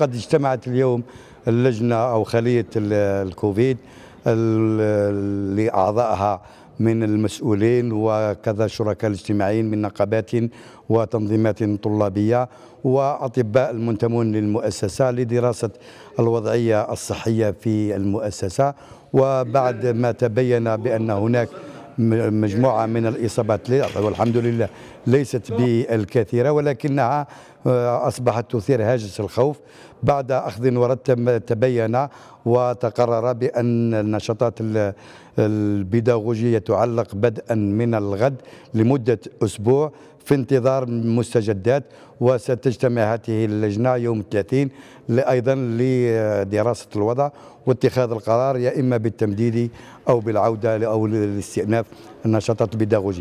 قد اجتمعت اليوم اللجنة أو خلية الكوفيد اللي أعضائها من المسؤولين وكذا شركاء الاجتماعيين من نقابات وتنظيمات طلابية وأطباء المنتمون للمؤسسة لدراسة الوضعية الصحية في المؤسسة وبعد ما تبين بأن هناك مجموعة من الإصابات والحمد لله ليست بالكثيرة ولكنها آه، أصبحت تثير هاجس الخوف بعد أخذ ورد تبين وتقرر بأن النشاطات البيداغوجية تعلق بدءا من الغد لمدة أسبوع في انتظار مستجدات وستجتمع هذه اللجنة يوم 30 أيضا لدراسة الوضع واتخاذ القرار يا إما بالتمديد أو بالعودة أو الاستئناف النشاطات البيداغوجية